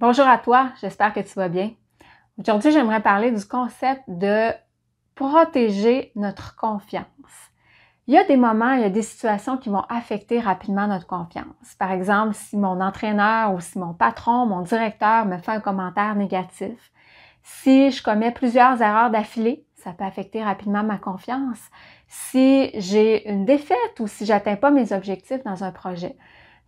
Bonjour à toi, j'espère que tu vas bien. Aujourd'hui, j'aimerais parler du concept de protéger notre confiance. Il y a des moments, il y a des situations qui vont affecter rapidement notre confiance. Par exemple, si mon entraîneur ou si mon patron, mon directeur me fait un commentaire négatif, si je commets plusieurs erreurs d'affilée, ça peut affecter rapidement ma confiance. Si j'ai une défaite ou si j'atteins pas mes objectifs dans un projet,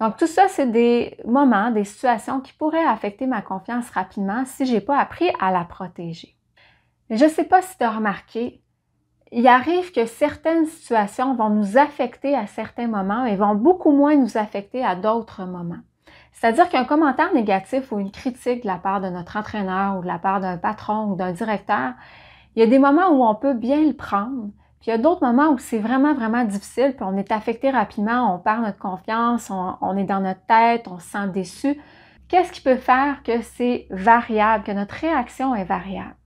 donc tout ça, c'est des moments, des situations qui pourraient affecter ma confiance rapidement si je n'ai pas appris à la protéger. Mais je ne sais pas si tu as remarqué, il arrive que certaines situations vont nous affecter à certains moments et vont beaucoup moins nous affecter à d'autres moments. C'est-à-dire qu'un commentaire négatif ou une critique de la part de notre entraîneur ou de la part d'un patron ou d'un directeur, il y a des moments où on peut bien le prendre, puis il y a d'autres moments où c'est vraiment, vraiment difficile, puis on est affecté rapidement, on perd notre confiance, on, est dans notre tête, on se sent déçu. Qu'est-ce qui peut faire que c'est variable, que notre réaction est variable?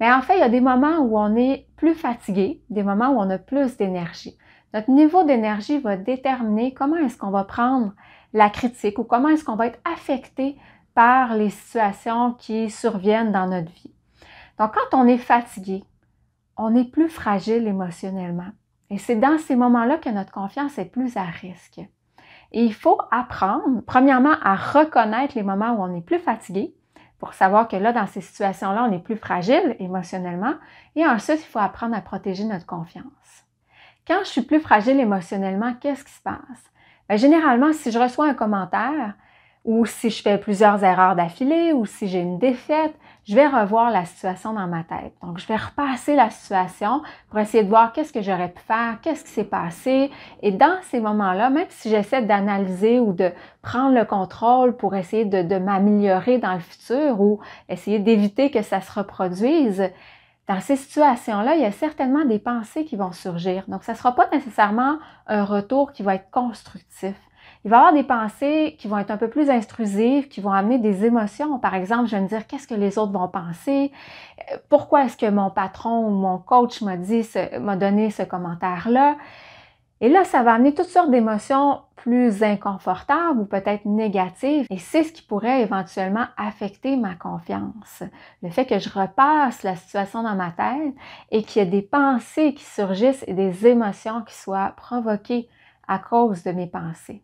Mais en fait, il y a des moments où on est plus fatigué, des moments où on a plus d'énergie. Notre niveau d'énergie va déterminer comment est-ce qu'on va prendre la critique ou comment est-ce qu'on va être affecté par les situations qui surviennent dans notre vie. Donc, quand on est fatigué, on est plus fragile émotionnellement. Et c'est dans ces moments-là que notre confiance est plus à risque. Et il faut apprendre, premièrement, à reconnaître les moments où on est plus fatigué pour savoir que là, dans ces situations-là, on est plus fragile émotionnellement. Et ensuite, il faut apprendre à protéger notre confiance. Quand je suis plus fragile émotionnellement, qu'est-ce qui se passe? Ben, généralement, si je reçois un commentaire, ou si je fais plusieurs erreurs d'affilée ou si j'ai une défaite, je vais revoir la situation dans ma tête. Donc, je vais repasser la situation pour essayer de voir qu'est-ce que j'aurais pu faire, qu'est-ce qui s'est passé. Et dans ces moments-là, même si j'essaie d'analyser ou de prendre le contrôle pour essayer de, de m'améliorer dans le futur ou essayer d'éviter que ça se reproduise, dans ces situations-là, il y a certainement des pensées qui vont surgir. Donc, ça ne sera pas nécessairement un retour qui va être constructif. Il va y avoir des pensées qui vont être un peu plus intrusives, qui vont amener des émotions. Par exemple, je vais me dire qu'est-ce que les autres vont penser, euh, pourquoi est-ce que mon patron ou mon coach m'a dit, m'a donné ce commentaire-là. Et là, ça va amener toutes sortes d'émotions plus inconfortables ou peut-être négatives. Et c'est ce qui pourrait éventuellement affecter ma confiance. Le fait que je repasse la situation dans ma tête et qu'il y ait des pensées qui surgissent et des émotions qui soient provoquées à cause de mes pensées.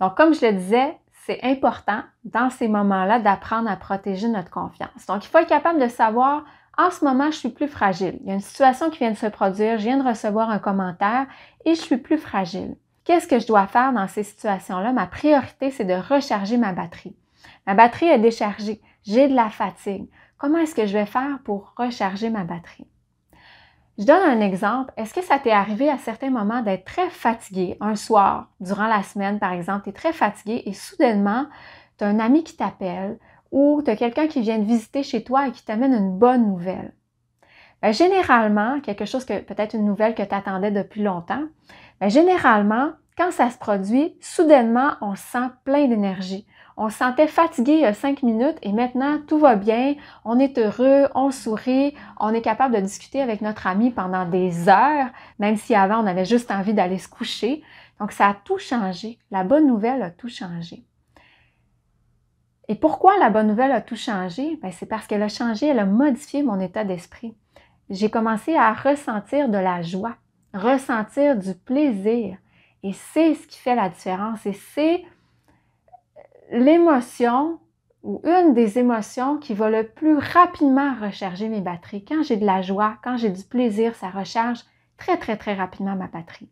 Donc, comme je le disais, c'est important dans ces moments-là d'apprendre à protéger notre confiance. Donc, il faut être capable de savoir en ce moment, je suis plus fragile. Il y a une situation qui vient de se produire, je viens de recevoir un commentaire et je suis plus fragile. Qu'est-ce que je dois faire dans ces situations-là? Ma priorité, c'est de recharger ma batterie. Ma batterie est déchargée. J'ai de la fatigue. Comment est-ce que je vais faire pour recharger ma batterie? Je donne un exemple. Est-ce que ça t'est arrivé à certains moments d'être très fatigué un soir, durant la semaine par exemple, tu es très fatigué et soudainement, tu as un ami qui t'appelle, ou tu as quelqu'un qui vient de visiter chez toi et qui t'amène une bonne nouvelle. Ben, généralement, quelque chose que peut-être une nouvelle que tu attendais depuis longtemps, ben, généralement, quand ça se produit, soudainement, on se sent plein d'énergie. On se sentait fatigué il y a cinq minutes et maintenant, tout va bien, on est heureux, on sourit, on est capable de discuter avec notre ami pendant des heures, même si avant, on avait juste envie d'aller se coucher. Donc, ça a tout changé. La bonne nouvelle a tout changé. Et pourquoi la bonne nouvelle a tout changé? Ben, c'est parce qu'elle a changé, elle a modifié mon état d'esprit. J'ai commencé à ressentir de la joie, ressentir du plaisir. Et c'est ce qui fait la différence. Et c'est euh, l'émotion ou une des émotions qui va le plus rapidement recharger mes batteries. Quand j'ai de la joie, quand j'ai du plaisir, ça recharge très, très, très rapidement ma batterie.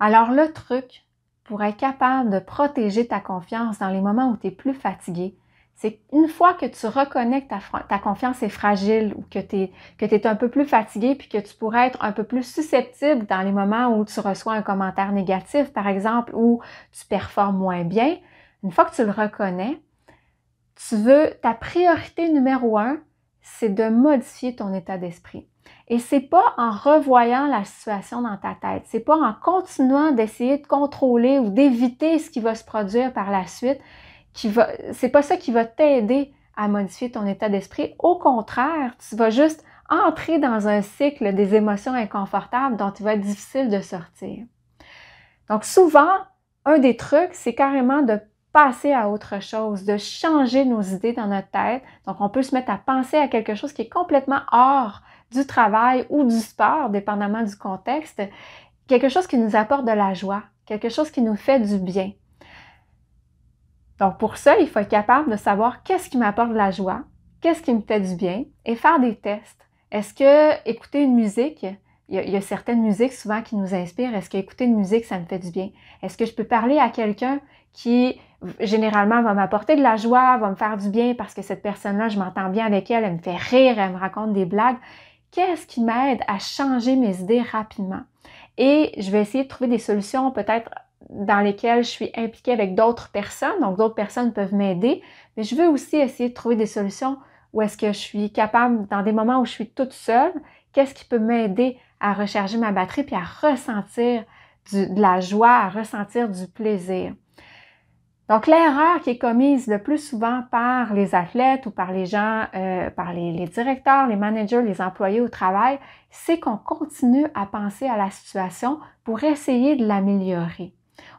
Alors le truc, pour être capable de protéger ta confiance dans les moments où tu es plus fatigué, c'est une fois que tu reconnais que ta, confiance est fragile ou que tu es, un peu plus fatigué puis que tu pourrais être un peu plus susceptible dans les moments où tu reçois un commentaire négatif, par exemple, ou tu performes moins bien, une fois que tu le reconnais, tu veux, ta priorité numéro un, c'est de modifier ton état d'esprit. Et c'est pas en revoyant la situation dans ta tête, c'est pas en continuant d'essayer de contrôler ou d'éviter ce qui va se produire par la suite qui va c'est pas ça qui va t'aider à modifier ton état d'esprit. Au contraire, tu vas juste entrer dans un cycle des émotions inconfortables dont il va être difficile de sortir. Donc souvent, un des trucs, c'est carrément de passer à autre chose, de changer nos idées dans notre tête. Donc on peut se mettre à penser à quelque chose qui est complètement hors du travail ou du sport, dépendamment du contexte, quelque chose qui nous apporte de la joie, quelque chose qui nous fait du bien. Donc pour ça, il faut être capable de savoir qu'est-ce qui m'apporte de la joie, qu'est-ce qui me fait du bien et faire des tests. Est-ce que écouter une musique, il y, a, certaines musiques souvent qui nous inspirent. Est-ce qu'écouter une musique, ça me fait du bien? Est-ce que je peux parler à quelqu'un qui, généralement, va m'apporter de la joie, va me faire du bien parce que cette personne-là, je m'entends bien avec elle, elle me fait rire, elle me raconte des blagues qu'est-ce qui m'aide à changer mes idées rapidement? Et je vais essayer de trouver des solutions peut-être dans lesquelles je suis impliquée avec d'autres personnes, donc d'autres personnes peuvent m'aider, mais je veux aussi essayer de trouver des solutions où est-ce que je suis capable, dans des moments où je suis toute seule, qu'est-ce qui peut m'aider à recharger ma batterie puis à ressentir de la joie, à ressentir du plaisir. Donc, l'erreur qui est commise le plus souvent par les athlètes ou par les gens, euh, par les, les, directeurs, les managers, les employés au travail, c'est qu'on continue à penser à la situation pour essayer de l'améliorer.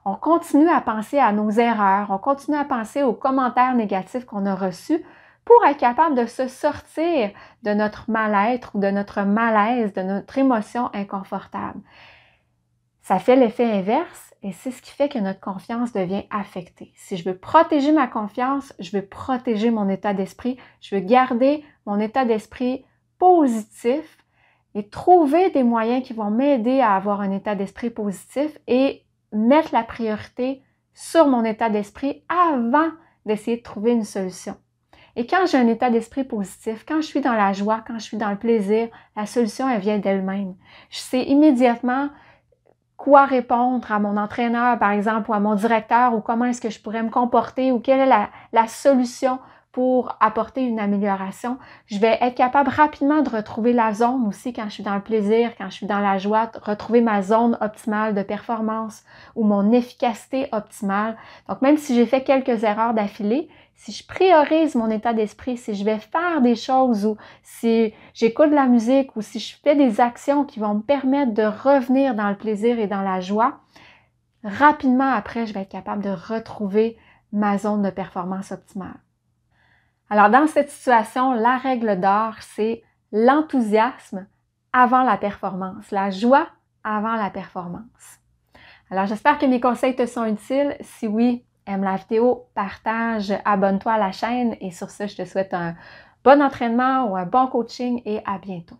On continue à penser à nos erreurs, on continue à penser aux commentaires négatifs qu'on a reçus pour être capable de se sortir de notre mal-être ou de notre malaise, de notre émotion inconfortable. Ça fait l'effet inverse et c'est ce qui fait que notre confiance devient affectée. Si je veux protéger ma confiance, je veux protéger mon état d'esprit, je veux garder mon état d'esprit positif et trouver des moyens qui vont m'aider à avoir un état d'esprit positif et mettre la priorité sur mon état d'esprit avant d'essayer de trouver une solution. Et quand j'ai un état d'esprit positif, quand je suis dans la joie, quand je suis dans le plaisir, la solution, elle vient d'elle-même. Je sais immédiatement quoi répondre à mon entraîneur, par exemple, ou à mon directeur, ou comment est-ce que je pourrais me comporter, ou quelle est la, la solution pour apporter une amélioration. Je vais être capable rapidement de retrouver la zone aussi quand je suis dans le plaisir, quand je suis dans la joie, retrouver ma zone optimale de performance ou mon efficacité optimale. Donc même si j'ai fait quelques erreurs d'affilée, si je priorise mon état d'esprit, si je vais faire des choses ou si j'écoute de la musique ou si je fais des actions qui vont me permettre de revenir dans le plaisir et dans la joie, rapidement après, je vais être capable de retrouver ma zone de performance optimale. Alors dans cette situation, la règle d'or, c'est l'enthousiasme avant la performance, la joie avant la performance. Alors j'espère que mes conseils te sont utiles. Si oui, aime la vidéo, partage, abonne-toi à la chaîne et sur ce, je te souhaite un bon entraînement ou un bon coaching et à bientôt.